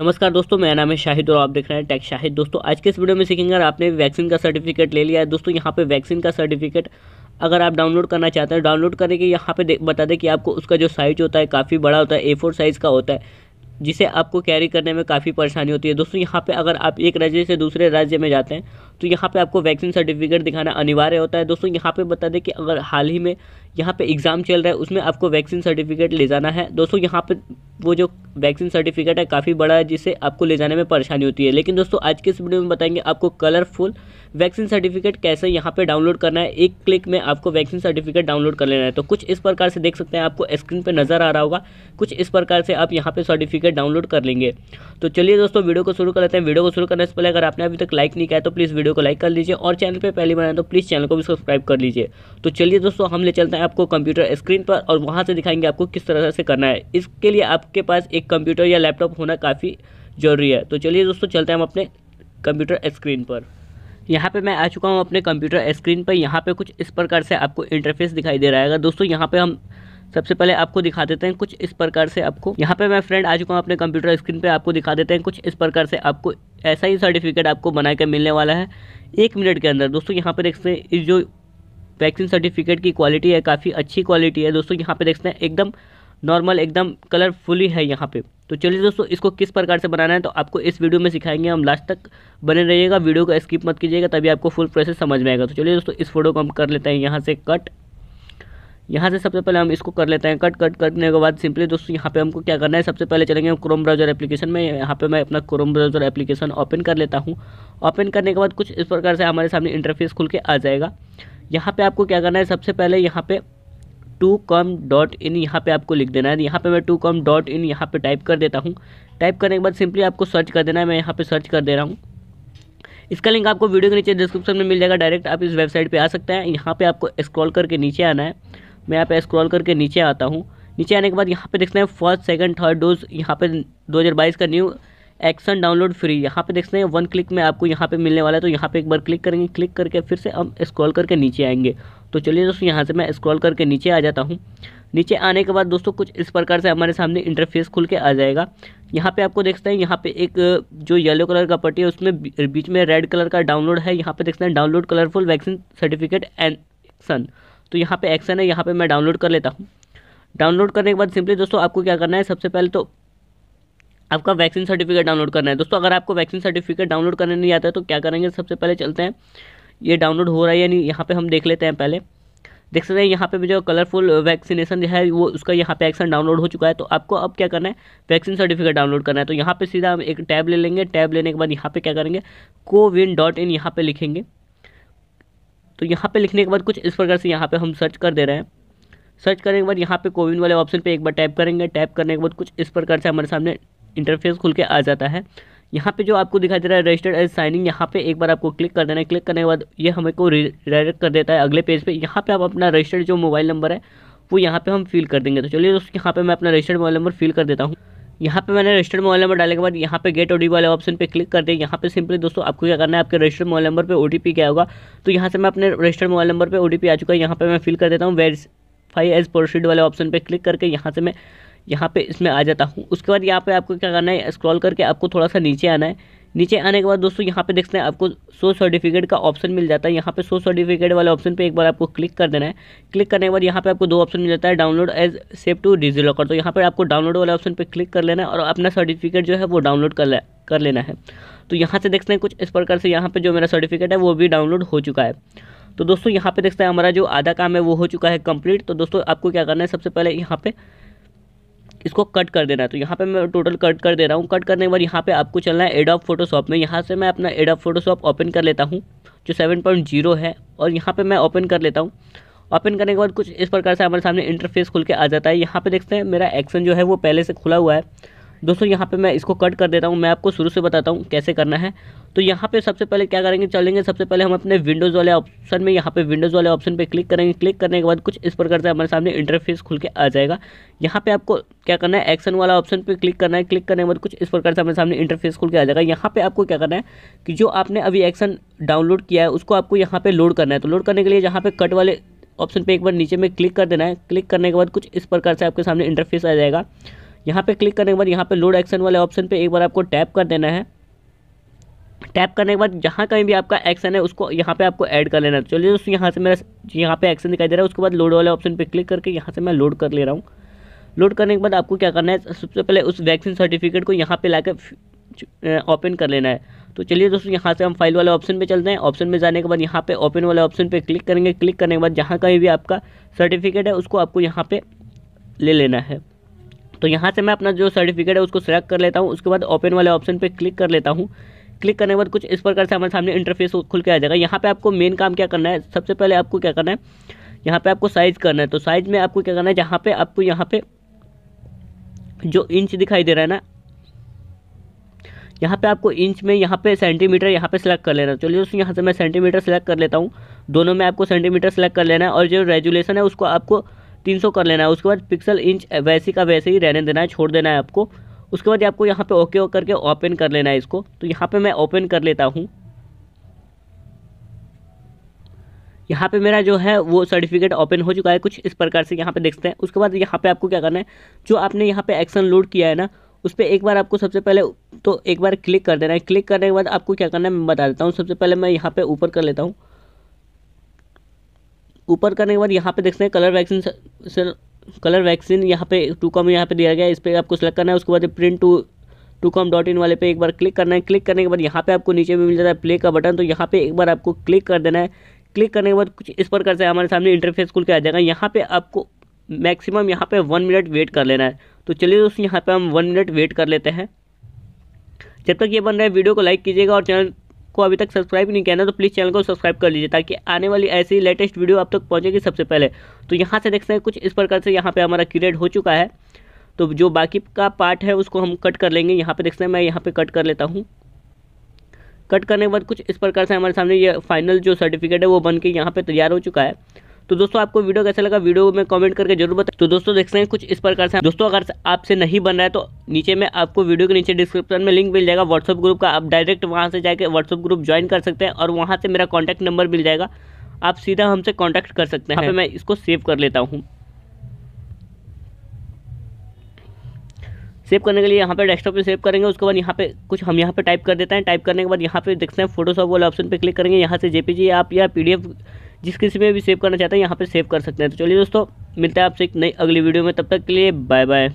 नमस्कार दोस्तों मेरा नाम है शाहिद और आप देख रहे हैं टेक शाहिद दोस्तों आज के इस वीडियो में सीखेंगे अगर आपने वैक्सीन का सर्टिफिकेट ले लिया है दोस्तों यहाँ पे वैक्सीन का सर्टिफिकेट अगर आप डाउनलोड करना चाहते हैं डाउनलोड करने के यहाँ पे बता दें कि आपको उसका जो साइज होता है काफ़ी बड़ा होता है ए फोर साइज़ का होता है जिसे आपको कैरी करने में काफ़ी परेशानी होती है दोस्तों यहाँ पे अगर आप एक राज्य से दूसरे राज्य में जाते हैं तो यहाँ पे आपको वैक्सीन सर्टिफिकेट दिखाना अनिवार्य होता है दोस्तों यहाँ पे बता दें कि अगर हाल ही में यहाँ पे एग्ज़ाम चल रहा है उसमें आपको वैक्सीन सर्टिफिकेट ले जाना है दोस्तों यहाँ पे वो जो वैक्सीन सर्टिफिकेट है काफ़ी बड़ा है जिससे आपको ले जाने में परेशानी होती है लेकिन दोस्तों आज के इस वीडियो में बताएंगे आपको कलरफुल वैक्सीन सर्टिफिकेट कैसे यहाँ पे डाउनलोड करना है एक क्लिक में आपको वैक्सीन सर्टिफिकेट डाउनलोड कर लेना है तो कुछ इस प्रकार से देख सकते हैं आपको स्क्रीन पर नज़र आ रहा होगा कुछ इस प्रकार से आप यहाँ पर सर्टिफिकेट डाउनलोड कर लेंगे तो चलिए दोस्तों वीडियो को शुरू कर लेते हैं वीडियो को शुरू करने से पहले अगर आपने अभी तक लाइक नहीं किया तो प्लीज़ वीडियो को लाइक कर लीजिए और चैनल पर पहली बनाए तो प्लीज़ चैनल को भी सब्सक्राइब कर लीजिए तो चलिए दोस्तों हम ले चलते हैं है आपको कंप्यूटर स्क्रीन पर और वहाँ से दिखाएंगे आपको किस तरह से करना है इसके लिए आपके पास एक कंप्यूटर या लैपटॉप होना काफ़ी ज़रूरी है तो चलिए दोस्तों चलते हैं हम अपने कंप्यूटर स्क्रीन पर यहाँ पे मैं आ चुका हूँ अपने कंप्यूटर स्क्रीन पर यहाँ पे कुछ इस प्रकार से आपको इंटरफेस दिखाई दे रहा है दोस्तों यहाँ पे हम सबसे पहले आपको दिखा देते हैं कुछ इस प्रकार से आपको यहाँ पे मैं फ्रेंड आ चुका हूँ अपने कंप्यूटर स्क्रीन पे आपको दिखा देते हैं कुछ इस प्रकार से आपको ऐसा ही सर्टिफिकेट आपको बना के मिलने वाला है एक मिनट के अंदर दोस्तों यहाँ पर देख सकते हैं जो वैक्सीन सर्टिफिकेट की क्वालिटी है काफ़ी अच्छी क्वालिटी है दोस्तों यहाँ पे देखते हैं एकदम नॉर्मल एकदम कलरफुली है यहाँ पे तो चलिए दोस्तों इसको किस प्रकार से बनाना है तो आपको इस वीडियो में सिखाएंगे हम लास्ट तक बने रहिएगा वीडियो को स्किप मत कीजिएगा तभी आपको फुल प्रोसेस समझ में आएगा तो चलिए दोस्तों इस फोटो को हम कर लेते हैं यहाँ से कट यहाँ से सबसे पहले हम इसको कर लेते हैं कट कट करने के बाद सिंपली दोस्तों यहाँ पे हमको क्या करना है सबसे पहले चलेंगे हम क्रोम ब्राउज़र एप्लीकेशन में यहाँ पे मैं अपना क्रोम ब्राउज़र एप्लीकेशन ओपन कर लेता हूँ ओपन करने के बाद कुछ इस प्रकार से हमारे सामने इंटरफेस खुल के आ जाएगा यहाँ पे आपको क्या करना है सबसे पहले यहाँ पे टू कॉम डॉट इन यहाँ पर आपको लिख देना है यहाँ पे मैं टू कॉम डॉट इन यहाँ पर टाइप कर देता हूँ टाइप करने के बाद सिंपली आपको सर्च कर देना है मैं यहाँ पर सर्च कर दे रहा हूँ इसका लिंक आपको वीडियो के नीचे डिस्क्रिप्शन में मिल जाएगा डायरेक्ट आप इस वेबसाइट पर आ सकते हैं यहाँ पर आपको स्क्रॉल करके नीचे आना है मैं यहाँ पे स्क्रॉल करके नीचे आता हूँ नीचे आने के बाद यहाँ पे देखते हैं फर्स्ट सेकंड थर्ड डोज यहाँ पे 2022 का न्यू एक्शन डाउनलोड फ्री यहाँ पे देखते हैं वन क्लिक में आपको यहाँ पे मिलने वाला है तो यहाँ पे एक बार क्लिक करेंगे क्लिक करके फिर से हम स्क्रॉल करके नीचे आएंगे तो चलिए दोस्तों यहाँ से मैं स्क्रॉल करके नीचे आ जाता हूँ नीचे आने के बाद दोस्तों कुछ इस प्रकार से हमारे सामने इंटरफेस खुल के आ जाएगा यहाँ पे आपको देखते हैं यहाँ पे एक जो येलो कलर का पट्टी है उसमें बीच में रेड कलर का डाउनलोड है यहाँ पे देखते हैं download colourful vaccine certificate and action तो यहाँ पे एक्शन है यहाँ पे मैं डाउनलोड कर लेता हूँ डाउनलोड करने के बाद सिंपली दोस्तों आपको क्या करना है सबसे पहले तो आपका वैक्सीन सर्टिफिकेट डाउनलोड करना है दोस्तों अगर आपको वैक्सीन सर्टिफिकेट डाउनलोड करने नहीं आता है तो क्या करेंगे सबसे पहले चलते हैं ये डाउनलोड हो रहा है या नहीं यहाँ पे हम देख लेते हैं पहले देख सकते हैं यहाँ पे जो कलरफुल वैक्सीनेशन जो है वो उसका यहाँ पे एक्शन डाउनलोड हो चुका है तो आपको अब क्या करना है वैक्सीन सर्टिफिकेट डाउनलोड करना है तो यहाँ पर सीधा हम एक टैब ले लेंगे टैब लेने के बाद यहाँ पर क्या करेंगे कोविन डॉट इन यहाँ पर लिखेंगे तो यहाँ पर लिखने के बाद कुछ इस प्रकार से यहाँ पर हम सर्च कर दे रहे हैं सर्च करने के बाद यहाँ पे कोविन वाले ऑप्शन पे एक बार टैप करेंगे टैप करने के बाद कुछ इस प्रकार से हमारे सामने इंटरफेस खुल के आ जाता है यहाँ पे जो आपको दिखाई दे रहा है रजिस्टर्ड एज साइनिंग यहाँ पे एक बार आपको क्लिक कर देना है क्लिक करने के बाद ये हमें को रिडायरेक्ट कर देता है अगले पेज पे यहाँ पे आप अपना रजिस्टर्ड जो मोबाइल नंबर है वो यहाँ पे हम फिल कर देंगे तो चलिए दोस्तों यहाँ पे मैं अपना रजिस्टर्ड मोबाइल नंबर फिल कर देता हूँ यहाँ पे मैंने रजिस्टर्ड मोबाइल नंबर डालने के बाद यहाँ पे गेट ओ वाले ऑप्शन पे क्लिक कर दे यहाँ पे सिंपली दोस्तों आपको क्या करना है आपके रजिस्टर्ड मोबाइल नंबर पे ओ क्या होगा तो यहाँ से मैं अपने रजिस्टर्ड मोबाइल नंबर पे ओ आ चुका है यहाँ पे मैं फिल कर देता हूँ वेरीफाई एज प्रोसीड वाले ऑप्शन पे क्लिक करके यहाँ से मैं यहाँ पे इसमें आ जाता हूँ उसके बाद यहाँ पे आपको क्या करना है स्क्रॉल करके आपको थोड़ा सा नीचे आना है नीचे आने के बाद दोस्तों यहाँ पे देखते हैं आपको सो सर्टिफिकेट का ऑप्शन मिल जाता है यहाँ पे सो सर्टिफिकेट वाले ऑप्शन पे एक बार आपको क्लिक कर देना है क्लिक करने के बाद यहाँ पे आपको दो ऑप्शन मिल जाता है download as save to DigiLocker तो यहाँ पर आपको डाउनलोड वाले ऑप्शन पर क्लिक कर लेना है और अपना सर्टिफिकेट जो है वो डाउनलोड कर ले कर लेना है तो यहाँ से देखते हैं कुछ इस प्रकार से यहाँ पर जो मेरा सर्टिफिकेट है वो भी डाउनलोड हो चुका है तो दोस्तों यहाँ पे देखते हैं हमारा जो आधा काम है वो हो चुका है कंप्लीट तो दोस्तों आपको क्या करना है सबसे पहले यहाँ पे इसको कट कर देना है तो यहाँ पे मैं टोटल कट कर दे रहा हूँ कट करने के बाद यहाँ पे आपको चलना है एडॉप फोटोशॉप में यहाँ से मैं अपना एडॉप फोटोशॉप ओपन कर लेता हूँ जो सेवन पॉइंट जीरो है और यहाँ पर मैं ओपन कर लेता हूँ ओपन करने के बाद कुछ इस प्रकार से हमारे सामने इंटरफेस खुल के आ जाता है यहाँ पर देखते हैं मेरा एक्शन जो है वो पहले से खुला हुआ है दोस्तों यहाँ पे मैं इसको कट कर देता हूँ मैं आपको शुरू से बताता हूँ कैसे करना है तो यहाँ पे सबसे पहले क्या करेंगे चलेंगे सबसे पहले हम अपने विंडोज़ वाले ऑप्शन में यहाँ पे विंडोज़ वाले ऑप्शन पे क्लिक करेंगे क्लिक करने के बाद कुछ इस प्रकार से हमारे सामने इंटरफेस खुल के आ जाएगा यहाँ पे आपको क्या करना है एक्शन वाला ऑप्शन पर क्लिक करना है क्लिक करने के बाद कुछ इस प्रकार से हमारे सामने इंटरफेस खुल के आ जाएगा यहाँ पर आपको क्या करना है कि जो आपने अभी एक्शन डाउनलोड किया है उसको आपको यहाँ पर लोड करना है तो लोड करने के लिए यहाँ पे कट वाले ऑप्शन पे एक बार नीचे में क्लिक कर देना है क्लिक करने के बाद कुछ इस प्रकार से आपके सामने इंटरफेस आ जाएगा यहाँ पे क्लिक करने के बाद यहाँ पे लोड एक्शन वाले ऑप्शन पे एक बार आपको टैप कर देना है टैप करने के बाद जहाँ कहीं भी आपका एक्शन है उसको यहाँ पे आपको ऐड कर लेना है चलिए दोस्तों यहाँ से मेरा यहाँ पे एक्शन दिखाई दे रहा है उसके बाद लोड वाले ऑप्शन पे क्लिक करके यहाँ से मैं लोड कर ले रहा हूँ लोड करने के बाद आपको क्या करना है सबसे पहले उस वैक्सीन सर्टिफिकेट को यहाँ पर ला ओपन कर लेना है तो चलिए दोस्तों यहाँ से हम फाइल वाले ऑप्शन पे चलते हैं ऑप्शन में जाने के बाद यहाँ पे ओपन वाले ऑप्शन पे क्लिक करेंगे क्लिक करने के बाद जहाँ कहीं भी आपका सर्टिफिकेट है उसको आपको यहाँ पे ले लेना है तो यहाँ से मैं अपना जो सर्टिफिकेट है उसको सेलेक्ट कर लेता हूँ उसके बाद ओपन वाले ऑप्शन पे क्लिक कर लेता हूँ क्लिक करने के बाद कुछ इस प्रकार से हमारे सामने इंटरफेस खुल के आ जाएगा यहाँ पे आपको मेन काम क्या करना है सबसे पहले आपको क्या करना है यहाँ पे आपको साइज़ करना है तो साइज़ में आपको क्या करना है जहाँ पे आपको यहाँ पे जो इंच दिखाई दे रहा है ना यहाँ पे आपको इंच में यहाँ पे सेंटीमीटर यहाँ पे सेलेक्ट कर लेना चलिए दोस्तों यहाँ से मैं सेंटीमीटर सेलेक्ट कर लेता हूँ दोनों में आपको सेंटीमीटर सेलेक्ट कर लेना है और जो रेजुलेशन है उसको आपको तीन कर लेना है उसके बाद पिक्सल इंच वैसे का वैसे ही रहने देना है छोड़ देना है आपको उसके बाद आपको यहाँ पर ओके करके ओपन कर लेना है इसको तो यहाँ पर मैं ओपन कर लेता हूँ यहाँ पे मेरा जो है वो सर्टिफिकेट ओपन हो चुका है कुछ इस प्रकार से यहाँ पे देखते हैं उसके बाद यहाँ पे आपको क्या करना है जो आपने यहाँ पे एक्शन लोड किया है ना उस पर एक बार आपको सबसे पहले तो एक बार क्लिक कर देना है क्लिक करने के बाद आपको क्या करना है मैं बता देता हूँ सबसे पहले मैं यहाँ पे ऊपर कर लेता हूँ ऊपर करने के बाद यहाँ पे देखते हैं colour vaccine sir colour vaccine यहाँ पे टू कॉम यहाँ पे दिया गया है इस पर आपको सेलेक्ट करना है उसके बाद print to to com dot in वाले पे एक बार क्लिक करना है क्लिक करने के बाद यहाँ पे आपको नीचे भी मिल जाता है प्ले का बटन तो यहाँ पे एक बार आपको क्लिक कर देना है क्लिक करने के बाद कुछ इस पर प्रकार से हमारे सामने इंटरफेस खुल के आ जाएगा यहाँ पे आपको मैक्सिमम यहाँ पे वन मिनट वेट कर लेना है तो चलिए दोस्तों यहाँ पे हम वन मिनट वेट कर लेते हैं जब तक ये बन रहा है वीडियो को लाइक कीजिएगा और चैनल आपको अभी तक सब्सक्राइब नहीं किया ना तो प्लीज़ चैनल को सब्सक्राइब कर लीजिए ताकि आने वाली ऐसी लेटेस्ट वीडियो आप तक पहुँचेगी सबसे पहले तो यहाँ से देख सकते हैं कुछ इस प्रकार से यहाँ पर हमारा क्रिएट हो चुका है तो जो बाकी का पार्ट है उसको हम कट कर लेंगे यहाँ पर देख सकते हैं मैं यहाँ पर कट कर लेता हूँ कट करने के बाद कुछ इस प्रकार से हमारे सामने ये फाइनल जो सर्टिफिकेट है वो बन के यहाँ पर तैयार हो चुका है तो दोस्तों आपको वीडियो कैसा लगा वीडियो में कमेंट करके जरूर बताए तो दोस्तों सकते हैं कुछ इस प्रकार से दोस्तों अगर आपसे नहीं बन रहा है तो नीचे में आपको वीडियो के नीचे डिस्क्रिप्शन में लिंक मिल जाएगा व्हाट्सअप ग्रुप का आप डायरेक्ट वहाँ से जाकर व्हाट्सअप ग्रुप ज्वाइन कर सकते हैं और वहाँ से मेरा कॉन्टैक्ट नंबर मिल जाएगा आप सीधा हमसे कॉन्टैक्ट कर सकते हैं मैं इसको सेव कर लेता हूँ सेव करने के लिए यहाँ पे डेस्कटॉप पे सेव करेंगे उसके बाद यहाँ पे कुछ हम यहाँ पे टाइप कर देते हैं टाइप करने के बाद यहाँ पे देखते हैं फोटोशॉप वाले ऑप्शन पे क्लिक करेंगे यहाँ से जेपीजी आप या पीडीएफ जिस किसी में भी सेव करना चाहते हैं यहाँ पर सेव कर सकते हैं तो चलिए दोस्तों मिलते हैं आपसे एक नई अगली वीडियो में तब तक के लिए बाय बाय